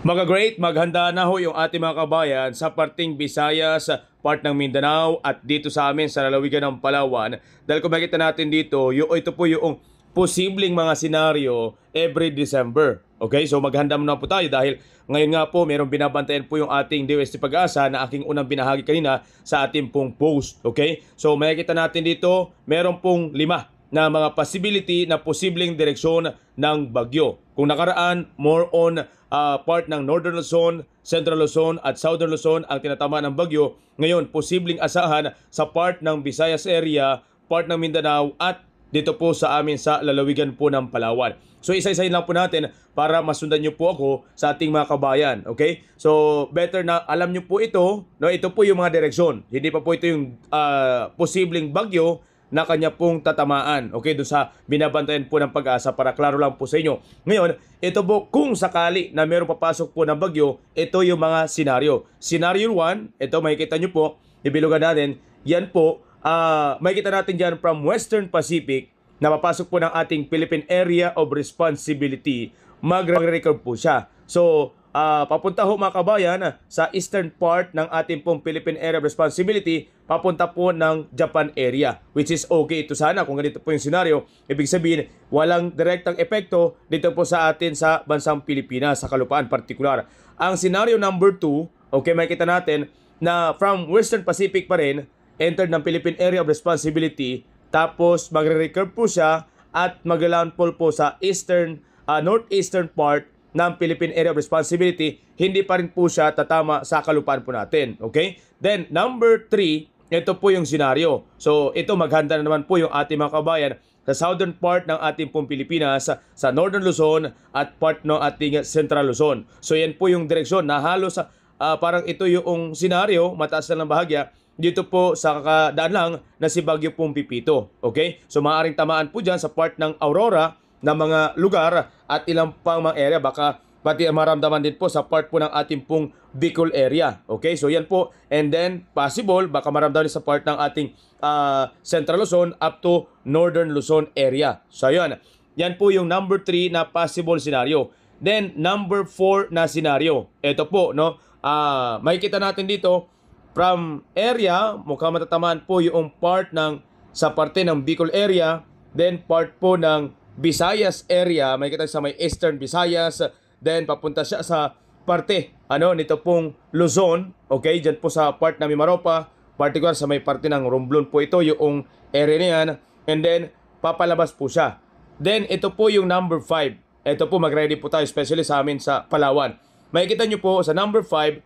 Mga great, maghanda na ho yung ating mga kabayan sa parting Visayas, part ng Mindanao at dito sa amin sa lalawigan ng Palawan. Dahil kung makita natin dito, yung, oh, ito po yung posibleng mga senaryo every December. Okay, so maghanda muna po tayo dahil ngayon nga po mayroong binabantayan po yung ating DOST Pag-asa na aking unang binahagi kanina sa ating pong post. Okay, so makikita natin dito meron pong lima na mga possibility na posibleng direksyon ng bagyo. Kung nakaraan, more on uh, part ng Northern Luzon, Central Luzon at Southern Luzon ang tinatamaan ng bagyo. Ngayon, posibleng asahan sa part ng Visayas area, part ng Mindanao at dito po sa amin sa lalawigan po ng Palawan. So isa-isahin lang po natin para masundan niyo po ako sa ating mga kabayan, okay? So better na alam niyo po ito, no? Ito po yung mga direksyon. Hindi pa po ito yung uh, posibleng bagyo, na kanya pong tatamaan. Okay, doon sa binabantayan po ng pag-asa para klaro lang po sa inyo. Ngayon, ito po kung sakali na mayroong papasok po ng bagyo, ito yung mga senaryo. Scenario 1, ito makikita nyo po, ibilugan natin, yan po, uh, makikita natin dyan from Western Pacific na papasok po ng ating Philippine Area of Responsibility, magre-record po siya. So, uh, papunta ho mga kabayan sa eastern part ng ating pong Philippine Area of Responsibility papunta po ng Japan area which is okay ito sana kung ganito po yung senaryo ibig sabihin walang direktang epekto dito po sa atin sa bansang Pilipinas sa kalupaan partikular ang senaryo number 2 okay makita natin na from western Pacific pa rin entered ng Philippine Area of Responsibility tapos magre-recurve po siya at magla-landfall po sa eastern uh, northeastern part ng Philippine Area of Responsibility, hindi pa rin po siya tatama sa kalupaan po natin. Okay? Then, number three, ito po yung senaryo. So, ito maghanda na naman po yung ating mga kabayan sa southern part ng ating pong Pilipinas, sa, northern Luzon at part ng ating central Luzon. So, yan po yung direksyon na halos uh, ah, parang ito yung senaryo, mataas na ng bahagya, dito po sa kakadaan lang na si Bagyo pong Pipito. Okay? So maaaring tamaan po dyan sa part ng Aurora na mga lugar at ilang pang mga area. Baka pati maramdaman din po sa part po ng ating pong Bicol area. Okay, so yan po. And then, possible, baka maramdaman din sa part ng ating uh, Central Luzon up to Northern Luzon area. So yan, yan po yung number 3 na possible scenario. Then, number 4 na scenario. Ito po, no? Uh, makikita natin dito, from area, mukha matatamaan po yung part ng, sa parte ng Bicol area, then part po ng Visayas area, may kita sa may Eastern Visayas, then papunta siya sa parte ano nito pong Luzon, okay? Diyan po sa part na Mimaropa, particular sa may parte ng Romblon po ito yung area niyan and then papalabas po siya. Then ito po yung number 5. Ito po magready po tayo especially sa amin sa Palawan. Makikita niyo po sa number 5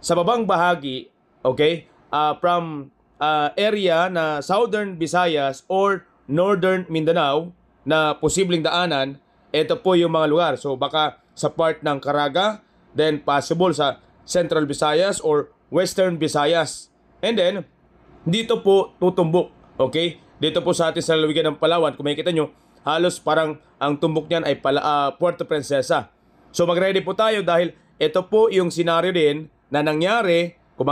sa babang bahagi, okay? Uh, from uh, area na Southern Visayas or Northern Mindanao, na posibleng daanan, ito po yung mga lugar. So baka sa part ng Caraga, then possible sa Central Visayas or Western Visayas. And then, dito po tutumbok. Okay? Dito po sa atin sa lalawigan ng Palawan, kung makikita nyo, halos parang ang tumbok niyan ay pala, uh, Puerto Princesa. So magready po tayo dahil ito po yung scenario din na nangyari, kung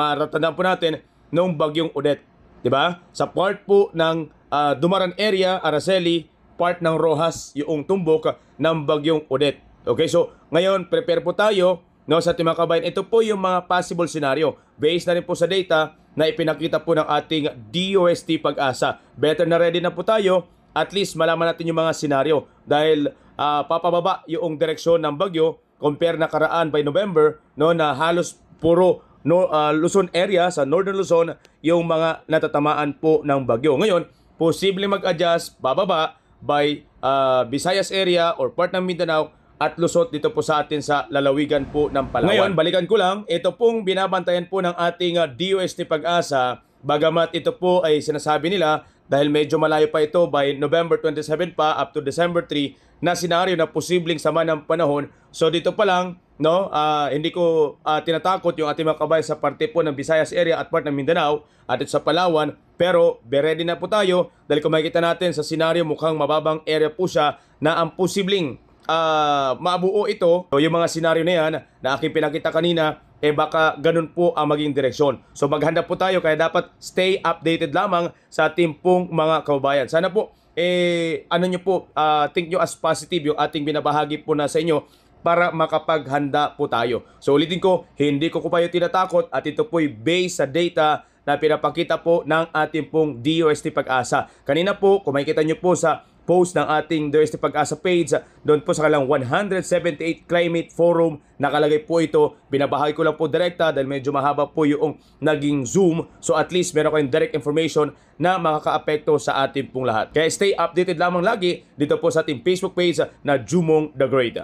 po natin, nung bagyong Odette. ba? Diba? Sa part po ng uh, Dumaran area, Araceli, part ng Rojas yung tumbok ng bagyong Odette. Okay, so ngayon prepare po tayo no, sa ating mga kabayan. Ito po yung mga possible scenario based na rin po sa data na ipinakita po ng ating DOST pag-asa. Better na ready na po tayo at least malaman natin yung mga scenario dahil uh, papababa yung direksyon ng bagyo compare na karaan by November no na halos puro no, uh, Luzon area sa Northern Luzon yung mga natatamaan po ng bagyo. Ngayon, posible mag-adjust bababa by uh, Visayas area or part ng Mindanao at Lusot dito po sa atin sa lalawigan po ng Palawan. Ngayon, balikan ko lang, ito pong binabantayan po ng ating uh, ah, DOST Pag-asa bagamat ito po ay sinasabi nila dahil medyo malayo pa ito by November 27 pa up to December 3 na senaryo na posibleng sama ng panahon. So dito pa lang, no? Uh, hindi ko uh, tinatakot yung ating mga kabayan sa parte po ng Visayas area at part ng Mindanao at sa Palawan. Pero beredy na po tayo dahil kung makikita natin sa senaryo mukhang mababang area po siya na ang posibleng uh, ah, mabuo ito. So, yung mga senaryo na yan na aking pinakita kanina eh baka ganun po ang maging direksyon. So maghanda po tayo kaya dapat stay updated lamang sa ating pong mga kababayan. Sana po eh ano nyo po, uh, think nyo as positive yung ating binabahagi po na sa inyo para makapaghanda po tayo. So ulitin ko, hindi ko po kayo tinatakot at ito po'y based sa data na pinapakita po ng ating pong DOST Pag-asa. Kanina po, kung makikita nyo po sa post ng ating DOST Pag-asa page, doon po sa kalang 178 Climate Forum, nakalagay po ito. Binabahagi ko lang po direkta dahil medyo mahaba po yung naging Zoom. So at least meron kayong direct information na makakaapekto sa ating pong lahat. Kaya stay updated lamang lagi dito po sa ating Facebook page na Jumong The Great.